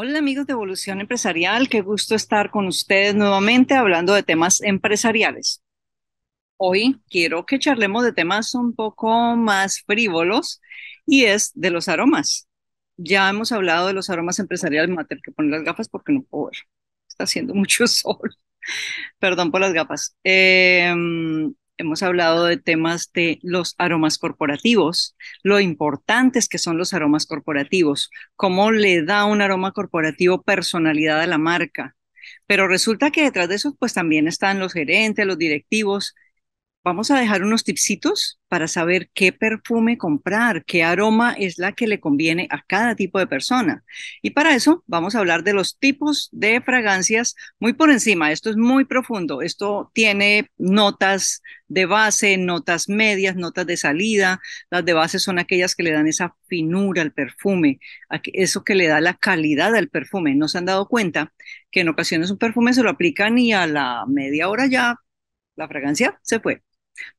Hola amigos de Evolución Empresarial, qué gusto estar con ustedes nuevamente hablando de temas empresariales. Hoy quiero que charlemos de temas un poco más frívolos y es de los aromas. Ya hemos hablado de los aromas empresariales, me voy a tener que poner las gafas porque no puedo ver, está haciendo mucho sol. Perdón por las gafas. Eh, hemos hablado de temas de los aromas corporativos, lo importantes que son los aromas corporativos, cómo le da un aroma corporativo personalidad a la marca. Pero resulta que detrás de eso, pues también están los gerentes, los directivos, Vamos a dejar unos tipsitos para saber qué perfume comprar, qué aroma es la que le conviene a cada tipo de persona. Y para eso vamos a hablar de los tipos de fragancias muy por encima. Esto es muy profundo. Esto tiene notas de base, notas medias, notas de salida. Las de base son aquellas que le dan esa finura al perfume, eso que le da la calidad al perfume. No se han dado cuenta que en ocasiones un perfume se lo aplican y a la media hora ya la fragancia se fue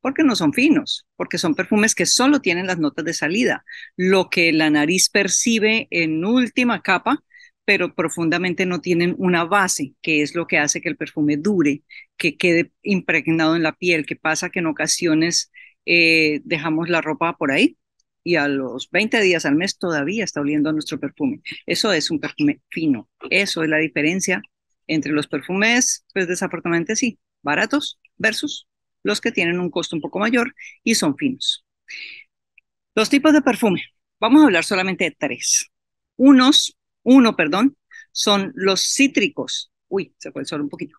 porque no son finos, porque son perfumes que solo tienen las notas de salida, lo que la nariz percibe en última capa, pero profundamente no tienen una base, que es lo que hace que el perfume dure, que quede impregnado en la piel, que pasa que en ocasiones eh, dejamos la ropa por ahí y a los 20 días al mes todavía está oliendo nuestro perfume. Eso es un perfume fino, eso es la diferencia entre los perfumes, pues desafortunadamente sí, baratos versus los que tienen un costo un poco mayor y son finos. Los tipos de perfume. Vamos a hablar solamente de tres. Unos, uno, perdón, son los cítricos. Uy, se fue el un poquito.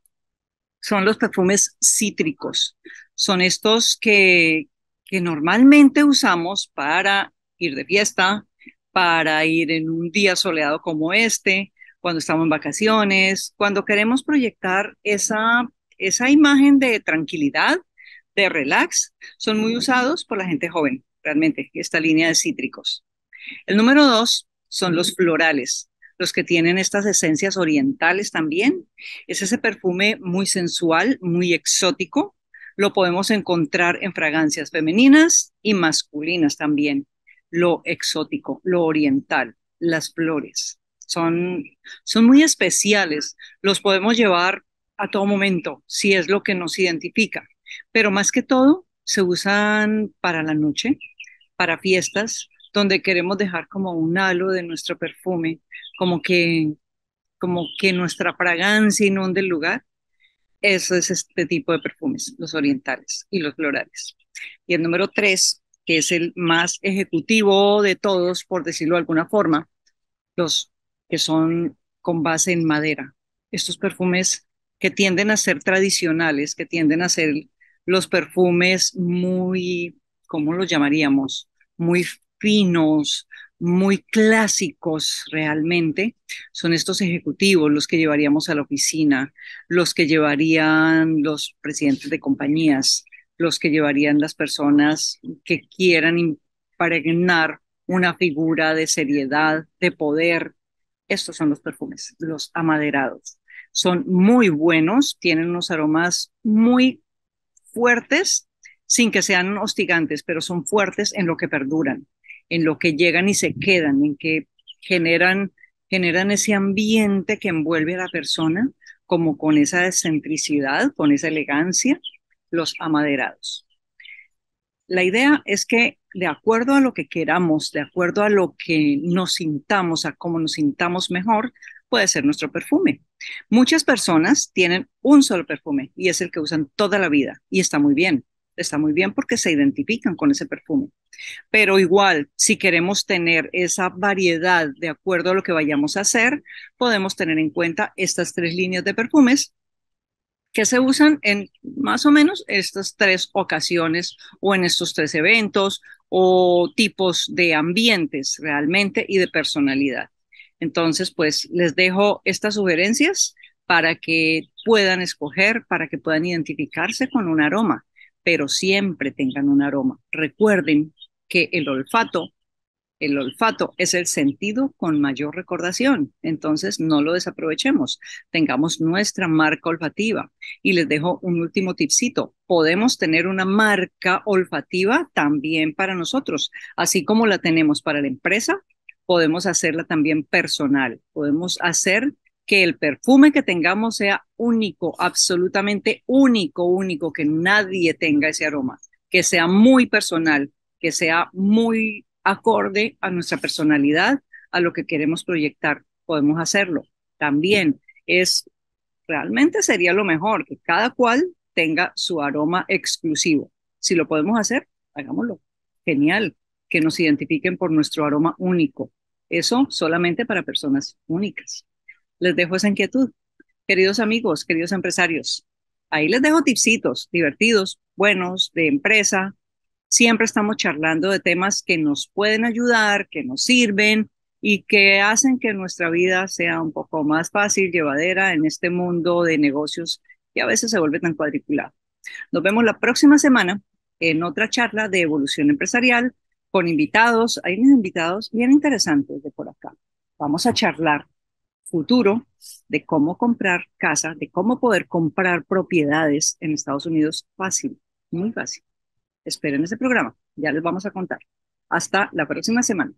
Son los perfumes cítricos. Son estos que, que normalmente usamos para ir de fiesta, para ir en un día soleado como este, cuando estamos en vacaciones, cuando queremos proyectar esa, esa imagen de tranquilidad, de relax son muy usados por la gente joven, realmente, esta línea de cítricos. El número dos son los florales, los que tienen estas esencias orientales también. Es ese perfume muy sensual, muy exótico. Lo podemos encontrar en fragancias femeninas y masculinas también. Lo exótico, lo oriental, las flores. Son, son muy especiales. Los podemos llevar a todo momento, si es lo que nos identifica pero más que todo se usan para la noche, para fiestas, donde queremos dejar como un halo de nuestro perfume, como que, como que nuestra fragancia inunde el lugar. Eso es este tipo de perfumes, los orientales y los florales. Y el número tres, que es el más ejecutivo de todos, por decirlo de alguna forma, los que son con base en madera. Estos perfumes que tienden a ser tradicionales, que tienden a ser los perfumes muy, ¿cómo los llamaríamos? Muy finos, muy clásicos realmente. Son estos ejecutivos los que llevaríamos a la oficina, los que llevarían los presidentes de compañías, los que llevarían las personas que quieran impregnar una figura de seriedad, de poder. Estos son los perfumes, los amaderados. Son muy buenos, tienen unos aromas muy fuertes sin que sean hostigantes, pero son fuertes en lo que perduran, en lo que llegan y se quedan, en que generan, generan ese ambiente que envuelve a la persona, como con esa excentricidad, con esa elegancia, los amaderados. La idea es que de acuerdo a lo que queramos, de acuerdo a lo que nos sintamos, a cómo nos sintamos mejor, puede ser nuestro perfume. Muchas personas tienen un solo perfume y es el que usan toda la vida y está muy bien. Está muy bien porque se identifican con ese perfume. Pero igual, si queremos tener esa variedad de acuerdo a lo que vayamos a hacer, podemos tener en cuenta estas tres líneas de perfumes que se usan en más o menos estas tres ocasiones o en estos tres eventos o tipos de ambientes realmente y de personalidad. Entonces, pues les dejo estas sugerencias para que puedan escoger, para que puedan identificarse con un aroma, pero siempre tengan un aroma. Recuerden que el olfato, el olfato es el sentido con mayor recordación, entonces no lo desaprovechemos, tengamos nuestra marca olfativa. Y les dejo un último tipcito, podemos tener una marca olfativa también para nosotros, así como la tenemos para la empresa, podemos hacerla también personal. Podemos hacer que el perfume que tengamos sea único, absolutamente único, único, que nadie tenga ese aroma, que sea muy personal, que sea muy acorde a nuestra personalidad, a lo que queremos proyectar. Podemos hacerlo. También es, realmente sería lo mejor, que cada cual tenga su aroma exclusivo. Si lo podemos hacer, hagámoslo. Genial, que nos identifiquen por nuestro aroma único. Eso solamente para personas únicas. Les dejo esa inquietud. Queridos amigos, queridos empresarios, ahí les dejo tipsitos divertidos, buenos, de empresa. Siempre estamos charlando de temas que nos pueden ayudar, que nos sirven y que hacen que nuestra vida sea un poco más fácil, llevadera en este mundo de negocios que a veces se vuelve tan cuadriculado. Nos vemos la próxima semana en otra charla de evolución empresarial con invitados. Hay unos invitados bien interesantes de por acá. Vamos a charlar futuro de cómo comprar casa, de cómo poder comprar propiedades en Estados Unidos fácil, muy fácil. Esperen este programa, ya les vamos a contar. Hasta la próxima semana.